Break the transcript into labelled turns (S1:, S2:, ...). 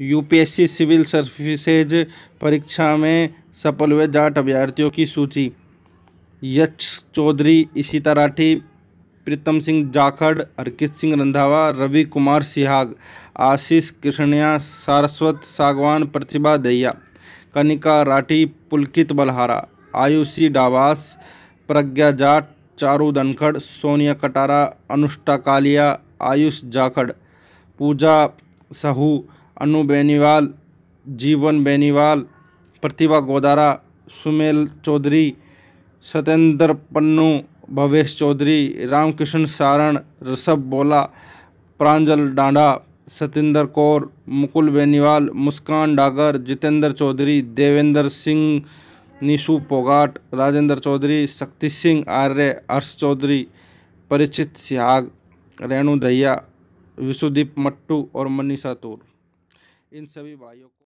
S1: UPSC civil services परीक्षा में सफल हुए जाट अभ्यर्थियों की सूची यक्ष चौधरी इशिता राठी प्रीतम सिंह जाखड़ हरकित सिंह रंधावा रवि कुमार सिहाग आशीष कृष्णिया सारस्वत सागवान प्रतिभा दहिया कनिका राठी पुलकित बलहारा आयुषी डावास प्रज्ञा जाट चारू धनखड़ सोनिया कटारा अनुष्टा कालिया आयुष जाखड़ पूजा साहू अनु बेनीवाल जीवन बेनीवाल प्रतिभा गोदारा सुमेल चौधरी सत्येंद्र पन्नू भवेश चौधरी रामकृष्ण सारण ऋषभ बोला प्रांजल डांडा सतेंद्र कौर मुकुल बेनीवाल मुस्कान डागर जितेंद्र चौधरी देवेंद्र सिंह निशु पोगाट राजेंद्र चौधरी शक्ति सिंह आर्य हर्ष चौधरी परिचित सिहाग रेणु दहिया विशुदीप मट्टू और मनीषा तूर
S2: इन सभी भाइयों को